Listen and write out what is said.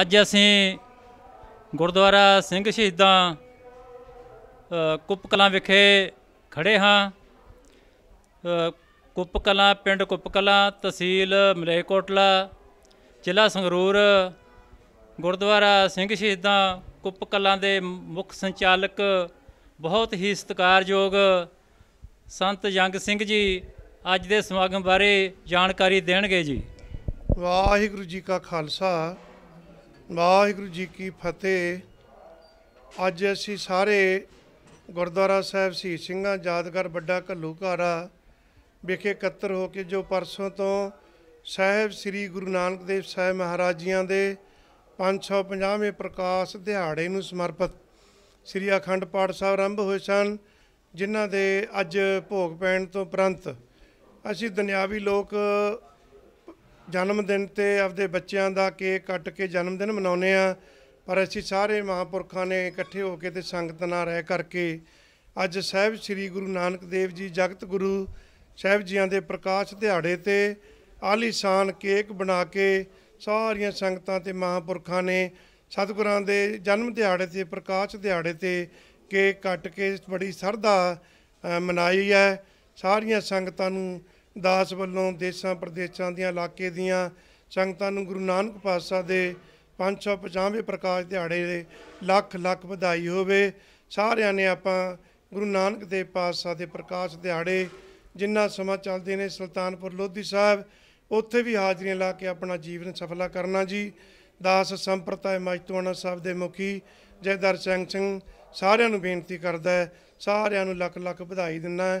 ਅੱਜ ਅਸੀਂ ਗੁਰਦੁਆਰਾ ਸਿੰਘ ਸ਼ਹੀਦਾਂ ਕੁੱਪਕਲਾਂ ਵਿਖੇ ਖੜੇ ਹਾਂ ਕੁੱਪਕਲਾਂ ਪਿੰਡ ਕੁੱਪਕਲਾਂ ਤਹਿਸੀਲ ਮਲੇਕੋਟਲਾ ਜ਼ਿਲ੍ਹਾ ਸੰਗਰੂਰ ਗੁਰਦੁਆਰਾ ਸਿੰਘ ਸ਼ਹੀਦਾਂ ਕੁੱਪਕਲਾਂ ਦੇ ਮੁੱਖ ਸੰਚਾਲਕ ਬਹੁਤ ਹੀ ਸਤਿਕਾਰਯੋਗ ਸੰਤ ਜੰਗ ਸਿੰਘ ਜੀ ਅੱਜ ਦੇ ਸਮਾਗਮ ਬਾਰੇ ਜਾਣਕਾਰੀ ਦੇਣਗੇ ਜੀ ਵਾਹਿਗੁਰੂ ਜੀ ਕਾ ਖਾਲਸਾ ਵਾਹਿਗੁਰੂ ਜੀ ਕੀ ਫਤਿਹ ਅੱਜ ਅਸੀਂ ਸਾਰੇ ਗੁਰਦੁਆਰਾ ਸਾਹਿਬ ਸੀ ਸਿੰਘਾਂ ਯਾਦਗਾਰ ਵੱਡਾ ਘੱਲੂਘਾਰਾ ਵਿਖੇ ਇਕੱਤਰ ਹੋ ਕੇ ਜੋ ਪਰਸੋਂ ਤੋਂ ਸਾਹਿਬ ਸ੍ਰੀ ਗੁਰੂ ਨਾਨਕ ਦੇਵ ਸਾਹਿਬ ਮਹਾਰਾਜ ਜੀਆਂ ਦੇ 550ਵੇਂ ਪ੍ਰਕਾਸ਼ ਦਿਹਾੜੇ ਨੂੰ ਸਮਰਪਿਤ ਸ੍ਰੀ ਅਖੰਡ ਪਾਠ ਸਾਹਿਬ ਆਰੰਭ ਹੋਏ ਸਨ ਜਿਨ੍ਹਾਂ ਦੇ ਅੱਜ ਭੋਗ ਪੈਣ ਤੋਂ ਪ੍ਰੰਤ ਅਸੀਂ ਦੁਨਿਆਵੀ ਲੋਕ ਜਨਮ ਦਿਨ ਤੇ ਆਪਦੇ ਬੱਚਿਆਂ ਦਾ ਕੇਕ ਕੱਟ ਕੇ ਜਨਮ ਦਿਨ ਮਨਾਉਨੇ ਆ ਪਰ ਅਸੀਂ ਸਾਰੇ ਮਹਾਪੁਰਖਾਂ ਨੇ ਇਕੱਠੇ ਹੋ ਕੇ ਤੇ ਸੰਗਤ ਨਾਲ ਰਹਿ ਕਰਕੇ ਅੱਜ ਸਹਿਬ ਸ੍ਰੀ ਗੁਰੂ ਨਾਨਕ ਦੇਵ ਜੀ ਜਗਤ ਗੁਰੂ ਸਾਹਿਬ ਜੀਆਂ ਦੇ ਪ੍ਰਕਾਸ਼ ਦਿਹਾੜੇ ਤੇ ਆਲੀਸ਼ਾਨ ਕੇਕ ਬਣਾ ਕੇ ਸਾਰੀਆਂ ਸੰਗਤਾਂ ਤੇ ਮਹਾਪੁਰਖਾਂ ਨੇ ਸਤਿਗੁਰਾਂ ਦੇ ਜਨਮ ਦਿਹਾੜੇ ਤੇ ਪ੍ਰਕਾਸ਼ ਦਿਹਾੜੇ ਤੇ ਕੇਕ ਕੱਟ ਕੇ ਬੜੀ ਸਰਦਾ ਮਨਾਈ ਹੈ ਸਾਰੀਆਂ ਸੰਗਤਾਂ ਨੂੰ ਦਾਸ ਵੱਲੋਂ ਦੇਸ਼ਾਂ ਪ੍ਰਦੇਸ਼ਾਂ ਦੀਆਂ ਇਲਾਕੇ ਦੀਆਂ ਸੰਗਤਾਂ ਨੂੰ ਗੁਰੂ ਨਾਨਕ ਪਾਤਸ਼ਾਹ ਦੇ 550ਵੇਂ ਪ੍ਰਕਾਸ਼ ਦਿਹਾੜੇ ਦੇ ਲੱਖ ਲੱਖ ਵਧਾਈ ਹੋਵੇ ਸਾਰਿਆਂ ਨੇ ਆਪਾਂ ਗੁਰੂ ਨਾਨਕ ਦੇਵ ਪਾਤਸ਼ਾਹ ਦੇ ਪ੍ਰਕਾਸ਼ ਦਿਹਾੜੇ ਜਿੰਨਾ ਸਮਾਂ ਚੱਲਦੇ ਨੇ ਸੁਲਤਾਨਪੁਰ ਲੋਧੀ ਸਾਹਿਬ ਉੱਥੇ ਵੀ ਹਾਜ਼ਰੀਆਂ ਲਾ ਕੇ ਆਪਣਾ ਜੀਵਨ ਸਫਲਾ ਕਰਨਾ ਜੀ ਦਾਸ ਸੰਪਰਦਾਇ ਮਜਤੂਣਾ ਸਾਹਿਬ ਦੇ ਮੁਖੀ ਜੈਦਰ ਸਿੰਘ ਸਿੰਘ ਸਾਰਿਆਂ ਨੂੰ ਬੇਨਤੀ ਕਰਦਾ ਹੈ ਸਾਰਿਆਂ ਨੂੰ ਲੱਖ ਲੱਖ ਵਧਾਈ ਦਿੰਦਾ